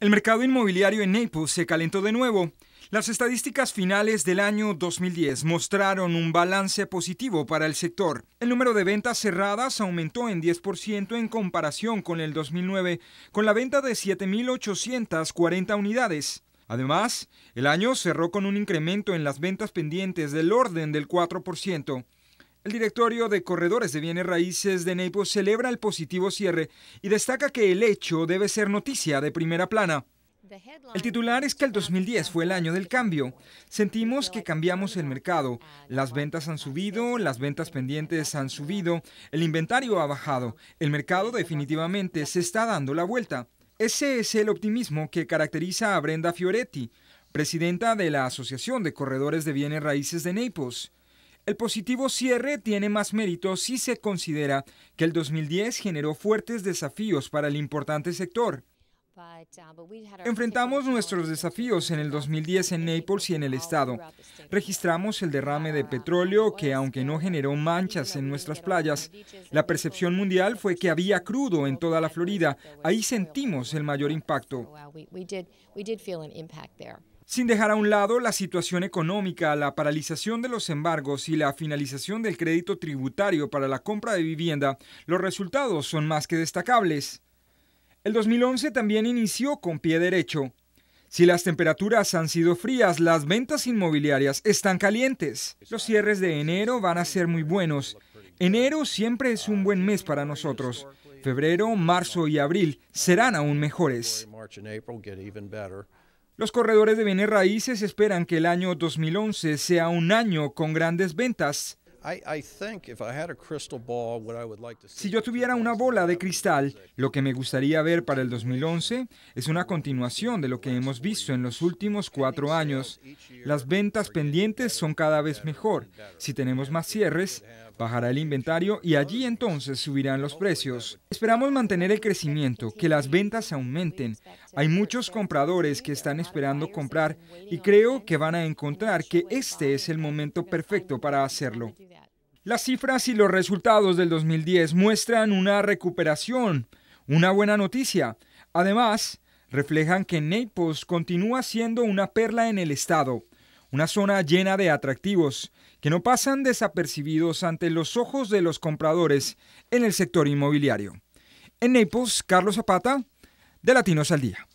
El mercado inmobiliario en Naples se calentó de nuevo. Las estadísticas finales del año 2010 mostraron un balance positivo para el sector. El número de ventas cerradas aumentó en 10% en comparación con el 2009, con la venta de 7.840 unidades. Además, el año cerró con un incremento en las ventas pendientes del orden del 4%. El directorio de corredores de bienes raíces de Naples celebra el positivo cierre y destaca que el hecho debe ser noticia de primera plana. El titular es que el 2010 fue el año del cambio. Sentimos que cambiamos el mercado. Las ventas han subido, las ventas pendientes han subido, el inventario ha bajado. El mercado definitivamente se está dando la vuelta. Ese es el optimismo que caracteriza a Brenda Fioretti, presidenta de la Asociación de Corredores de Bienes Raíces de Naples. El positivo cierre tiene más mérito si se considera que el 2010 generó fuertes desafíos para el importante sector. Uh, Enfrentamos nuestros desafíos en el 2010 en Naples y en el Estado. Registramos el derrame de petróleo que, aunque no generó manchas en nuestras playas, la percepción mundial fue que había crudo en toda la Florida. Ahí sentimos el mayor impacto. Uh, sin dejar a un lado la situación económica, la paralización de los embargos y la finalización del crédito tributario para la compra de vivienda, los resultados son más que destacables. El 2011 también inició con pie derecho. Si las temperaturas han sido frías, las ventas inmobiliarias están calientes. Los cierres de enero van a ser muy buenos. Enero siempre es un buen mes para nosotros. Febrero, marzo y abril serán aún mejores. Los corredores de bienes raíces esperan que el año 2011 sea un año con grandes ventas. Si yo tuviera una bola de cristal, lo que me gustaría ver para el 2011 es una continuación de lo que hemos visto en los últimos cuatro años. Las ventas pendientes son cada vez mejor. Si tenemos más cierres, bajará el inventario y allí entonces subirán los precios. Esperamos mantener el crecimiento, que las ventas aumenten. Hay muchos compradores que están esperando comprar y creo que van a encontrar que este es el momento perfecto para hacerlo. Las cifras y los resultados del 2010 muestran una recuperación, una buena noticia. Además, reflejan que Naples continúa siendo una perla en el estado, una zona llena de atractivos que no pasan desapercibidos ante los ojos de los compradores en el sector inmobiliario. En Naples, Carlos Zapata, de Latinos al Día.